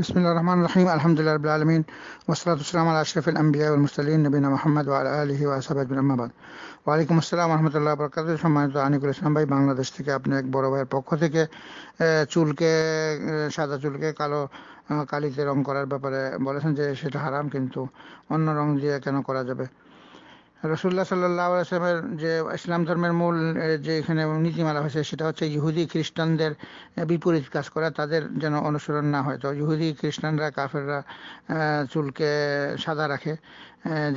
بسم الله الرحمن الرحيم الحمد لله رب العالمين والصلاة والسلام على أشرف الأنبياء والمرسلين نبينا محمد وعلى آله وأصحابه أجمعين أما بعد ওয়ালাইকুম আসসালাম রহমতুল্লাহ বরকাত সম্মানিত আনিকুল ইসলাম ভাই বাংলাদেশ থেকে আপনি এক বড় ভাইয়ের পক্ষ থেকে চুলকে সাদা চুলকে কালো কালিতে রং করার ব্যাপারে বলেছেন যে সেটা হারাম কিন্তু অন্য রং দিয়ে কেন করা যাবে রসুল্লাহ সাল্লামের যে ইসলাম ধর্মের মূল যে এখানে নীতিমালা হয়েছে সেটা হচ্ছে ইহুদি খ্রিস্টানদের বিপরীত কাজ করা তাদের যেন অনুসরণ না হয় তো ইহুদি খ্রিস্টানরা কাফেররা চুলকে সাদা রাখে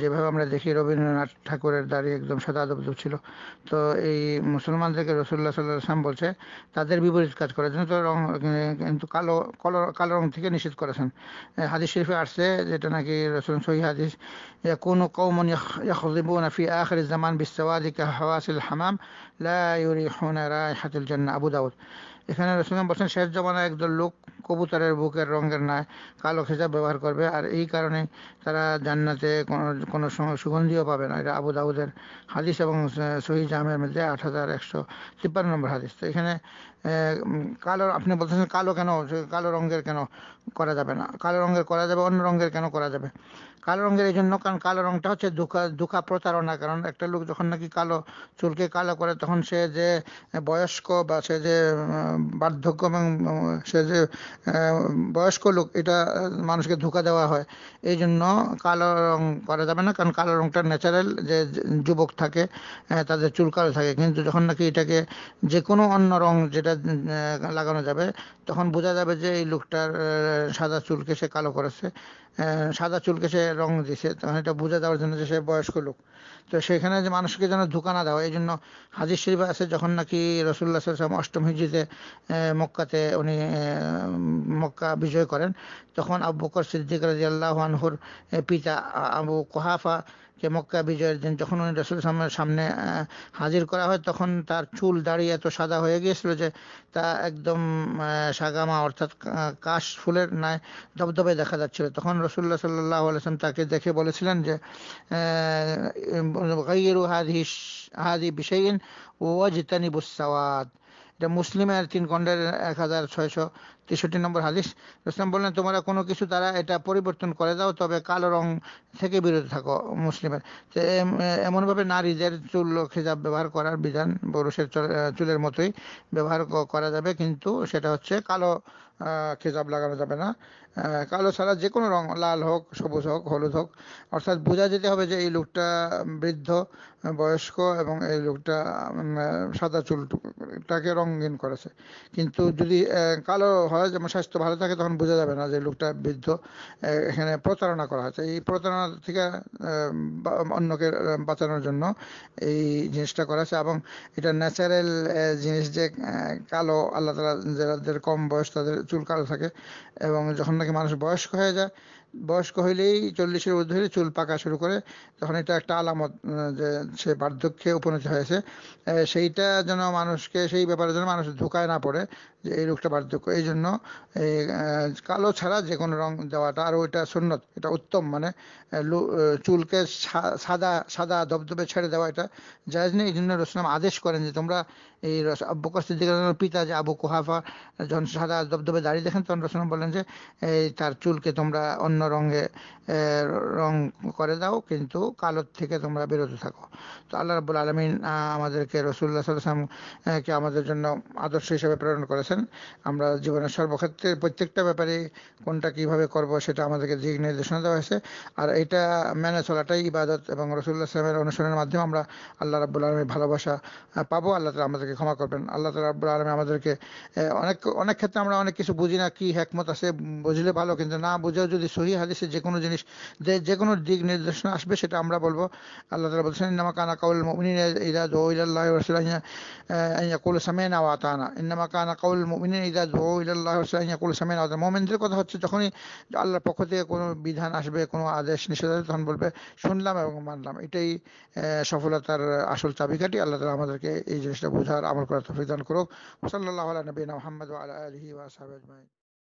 যেভাবে আমরা দেখি রবীন্দ্রনাথ ঠাকুরের দাড়ি একদম সাদা দবদব ছিল তো এই মুসলমানদেরকে রসুল্লাহ সাল্লাহ আসলাম বলছে তাদের বিপরীত কাজ করার জন্য তো রং কিন্তু কালো কালো কালো রং থেকে নিষেধ করেছেন হাদিস শরীফে আসছে যেটা নাকি রসুল সহি হাদিস কোনো কৌমন ইয়াহিবু يذهبون في آخر الزمان بالسواد كحواس الحمام لا يريحون رائحة الجنة أبو داود এখানে রসুলাম বলছেন শেষ জমানা একদল লোক কবুতরের বুকের রঙের নয় কালো খেজাব ব্যবহার করবে আর এই কারণে তারা জান্নাতে কোনো কোনো সুগন্ধিও পাবে না এটা আবু দাউদের হাদিস এবং শহীদ জামের মধ্যে আট হাজার একশো তিপ্পান্ন নম্বর হাদিস তো এখানে কালো আপনি বলতেছেন কালো কেন কালো রঙের কেন করা যাবে না কালো রঙের করা যাবে অন্য রঙের কেন করা যাবে কালো রঙের এই জন্য কারণ কালো রঙটা হচ্ছে দুঃখা দুকা প্রতারণা কারণ একটা লোক যখন নাকি কালো চুলকে কালো করে তখন সে যে বয়স্ক বা সে যে বার্ধক্য এবং সে যে বয়স্ক লোক এটা মানুষকে ধোকা দেওয়া হয় এই জন্য কালো রং করা যাবে না কারণ কালো রংটা ন্যাচারাল যে যুবক থাকে তাদের চুল কালো থাকে কিন্তু যখন নাকি এটাকে যে কোনো অন্য রং যেটা লাগানো যাবে তখন বোঝা যাবে যে এই লোকটার সাদা চুলকে সে কালো করেছে সাদা চুলকে সে রং দিছে তখন এটা বোঝা যাওয়ার জন্য যে সে বয়স্ক লোক তো সেখানে যে মানুষকে যেন ধোকা না দেওয়া এই জন্য হাজির শরীফ আছে যখন নাকি রসুল্লাহ সাল্লাম অষ্টম হিজিতে মক্কাতে উনি মক্কা বিজয় করেন তখন আব্বকর সিদ্দিক রাজি আল্লাহ আনহুর পিতা আবু কোহাফা যে মক্কা বিজয়ের দিন যখন উনি রসুল সাল্লামের সামনে হাজির করা হয় তখন তার চুল দাড়ি এত সাদা হয়ে গিয়েছিল যে তা একদম সাগামা অর্থাৎ কাশ ফুলের ন্যায় দবদবে দেখা যাচ্ছিল তখন রসুল্লাহ সাল্লাহ আলসালাম তাকে দেখে বলেছিলেন যে গাইয়েরু হাদি হাদি বিষয়ীন ওয়াজিতানি বুসাওয়াদ এটা মুসলিমের তিন খণ্ডের এক হাজার ছয়শো তেষট্টি নম্বর হাদিস রসলাম বললেন তোমরা কোনো কিছু দ্বারা এটা পরিবর্তন করে দাও তবে কালো রং থেকে বিরত থাকো মুসলিমের এমনভাবে নারীদের চুল খেজাব ব্যবহার করার বিধান পুরুষের চুলের মতোই ব্যবহার করা যাবে কিন্তু সেটা হচ্ছে কালো খেজাব লাগানো যাবে না কালো ছাড়া যে কোনো রং লাল হোক সবুজ হোক হলুদ হোক অর্থাৎ বোঝা যেতে হবে যে এই লোকটা বৃদ্ধ বয়স্ক এবং এই লোকটা সাদা চুলটাকে রঙিন করেছে কিন্তু যদি কালো হয় যেমন স্বাস্থ্য ভালো থাকে তখন বোঝা যাবে না যে লোকটা বৃদ্ধ এখানে প্রতারণা করা হয়েছে এই প্রতারণা থেকে অন্যকে বাঁচানোর জন্য এই জিনিসটা করা হয়েছে এবং এটা ন্যাচারাল জিনিস যে কালো আল্লাহ তালা যাদের কম বয়স তাদের চুল কালো থাকে এবং যখন নাকি মানুষ বয়স্ক হয়ে যায় বয়স্ক হইলেই চল্লিশের ঊর্ধ্ব হইলে চুল পাকা শুরু করে তখন এটা একটা আলামত যে সে বার্ধক্যে উপনীত হয়েছে সেইটা যেন মানুষকে সেই ব্যাপারে যেন মানুষ ধোকায় না পড়ে যে এই রোগটা বার্ধক্য এই জন্য এই কালো ছাড়া যে কোনো রং দেওয়াটা আর ওইটা সুন্নত এটা উত্তম মানে চুলকে সাদা সাদা ধবধবে ছেড়ে দেওয়া এটা জায়জ নেই এই জন্য রসলাম আদেশ করেন যে তোমরা এই আব্বু কস্তিদিকের পিতা যে আবু কুহাফা যখন সাদা ধবধবে দাঁড়িয়ে দেখেন তখন রসলাম বলেন যে এই তার চুলকে তোমরা অন্য বিভিন্ন রঙে রং করে দাও কিন্তু কালোর থেকে তোমরা বিরত থাকো তো আল্লাহ রাবুল আলমিন আমাদেরকে রসুল্লাহ কে আমাদের জন্য আদর্শ হিসেবে প্রেরণ করেছেন আমরা জীবনের সর্বক্ষেত্রে প্রত্যেকটা ব্যাপারে কোনটা কিভাবে করব সেটা আমাদেরকে দিক নির্দেশনা দেওয়া হয়েছে আর এটা মেনে চলাটাই ইবাদত এবং রসুল্লাহ সালামের অনুসরণের মাধ্যমে আমরা আল্লাহ রাবুল আলমীর ভালোবাসা পাবো আল্লাহ তালা আমাদেরকে ক্ষমা করবেন আল্লাহ তালা রাবুল আলমী আমাদেরকে অনেক অনেক ক্ষেত্রে আমরা অনেক কিছু বুঝি না কি হ্যাকমত আছে বুঝলে ভালো কিন্তু না বুঝেও যদি সহি সহি হাদিসে যে কোনো জিনিস যে কোনো দিক নির্দেশনা আসবে সেটা আমরা বলবো আল্লাহ তালা বলছেন ইন্নামা কানা কাউল মমিন ইদা দো ইল্লাহ রসুল সামেনা ও আতানা ইন্নামা কানা কাউল মমিন ইদা দো ইল্লাহ রসুল ইয়াকুল সামেনা আতানা মোমেনদের কথা হচ্ছে যখনই আল্লাহর পক্ষ থেকে কোনো বিধান আসবে কোনো আদেশ নিষেধাজ্ঞা তখন বলবে শুনলাম এবং মানলাম এটাই সফলতার আসল চাবিকাঠি আল্লাহ তালা আমাদেরকে এই জিনিসটা বোঝার আমল করার দান করুক সাল্লাহ আলা নবীনা মোহাম্মদ আলা আলহি ওয়াসাহ আজমাইন